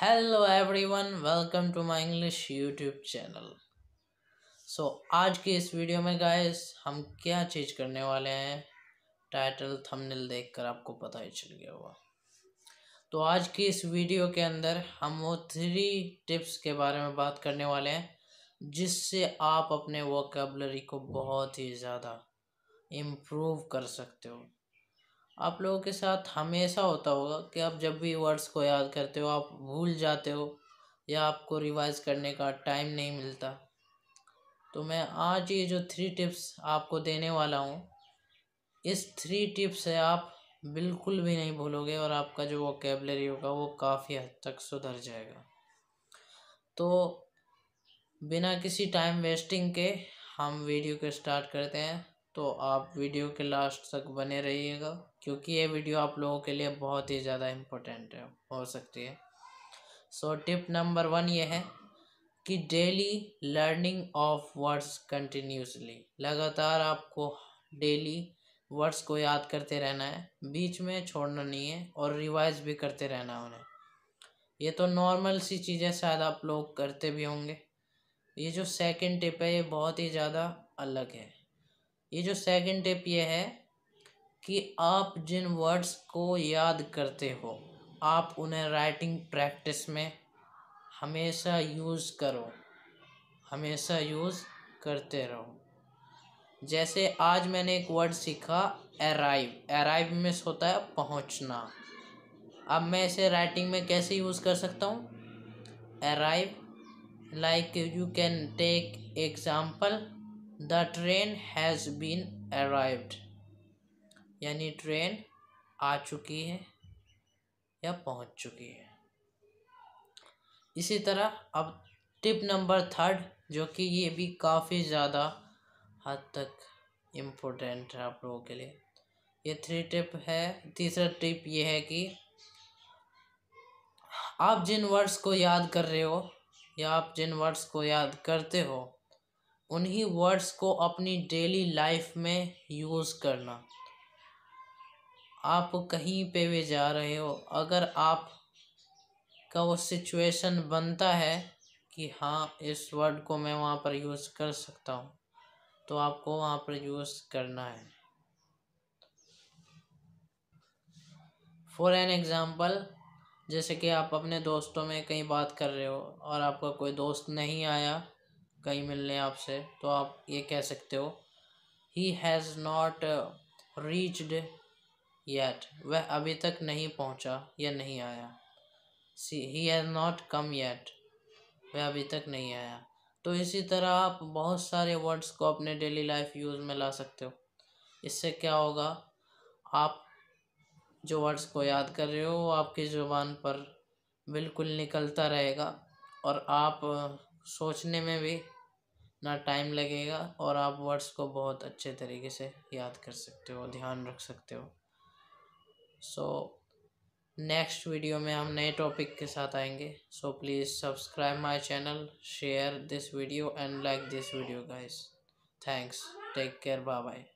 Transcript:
hello everyone welcome to my English YouTube channel so आज की इस वीडियो में गाइस हम क्या चीज़ करने वाले हैं टाइटल थंबनेल देखकर आपको पता ही चल गया होगा तो आज की इस वीडियो के अंदर हम वो थ्री टिप्स के बारे में बात करने वाले हैं जिससे आप अपने वोकेबलरी को बहुत ही ज़्यादा इम्प्रूव कर सकते हो आप लोगों के साथ हमेशा होता होगा कि आप जब भी वर्ड्स को याद करते हो आप भूल जाते हो या आपको रिवाइज करने का टाइम नहीं मिलता तो मैं आज ये जो थ्री टिप्स आपको देने वाला हूँ इस थ्री टिप्स से आप बिल्कुल भी नहीं भूलोगे और आपका जो वोकेबलरी होगा वो काफ़ी हद तक सुधर जाएगा तो बिना किसी टाइम वेस्टिंग के हम वीडियो के स्टार्ट करते हैं तो आप वीडियो के लास्ट तक बने रहिएगा क्योंकि ये वीडियो आप लोगों के लिए बहुत ही ज़्यादा इम्पोर्टेंट है हो सकती है सो टिप नंबर वन ये है कि daily learning of words continuously लगातार आपको डेली वर्ड्स को याद करते रहना है बीच में छोड़ना नहीं है और रिवाइज भी करते रहना उन्हें ये तो नॉर्मल सी चीज़ें शायद आप लोग करते भी होंगे ये जो सेकंड टिप है ये बहुत ही ज़्यादा अलग है ये जो सेकंड टिप ये है कि आप जिन वर्ड्स को याद करते हो आप उन्हें राइटिंग प्रैक्टिस में हमेशा यूज़ करो हमेशा यूज़ करते रहो जैसे आज मैंने एक वर्ड सीखा अराइव अराइव में होता है पहुंचना अब मैं इसे राइटिंग में कैसे यूज़ कर सकता हूँ arrive like you can take example the train has been arrived यानी ट्रेन आ चुकी है या पहुंच चुकी है इसी तरह अब टिप नंबर थर्ड जो कि ये भी काफ़ी ज़्यादा हद तक इम्पोर्टेंट है आप लोगों के लिए ये थ्री टिप है तीसरा टिप ये है कि आप जिन वर्ड्स को याद कर रहे हो या आप जिन वर्ड्स को याद करते हो उन्हीं वर्ड्स को अपनी डेली लाइफ में यूज़ करना आप कहीं पे भी जा रहे हो अगर आप का वो सिचुएशन बनता है कि हाँ इस वर्ड को मैं वहाँ पर यूज़ कर सकता हूँ तो आपको वहाँ पर यूज़ करना है फॉर एन एग्ज़ाम्पल जैसे कि आप अपने दोस्तों में कहीं बात कर रहे हो और आपका कोई दोस्त नहीं आया कहीं मिलने आपसे तो आप ये कह सकते हो he has not reached yet वह अभी तक नहीं पहुंचा या नहीं आया see he has not come yet वह अभी तक नहीं आया तो इसी तरह आप बहुत सारे वर्ड्स को अपने डेली लाइफ यूज़ में ला सकते हो इससे क्या होगा आप जो वर्ड्स को याद कर रहे हो वो आपकी ज़ुबान पर बिल्कुल निकलता रहेगा और आप सोचने में भी ना टाइम लगेगा और आप वर्ड्स को बहुत अच्छे तरीके से याद कर सकते हो ध्यान रख सकते हो सो नेक्स्ट वीडियो में हम नए टॉपिक के साथ आएंगे so please subscribe my channel share this video and like this video guys thanks take care bye bye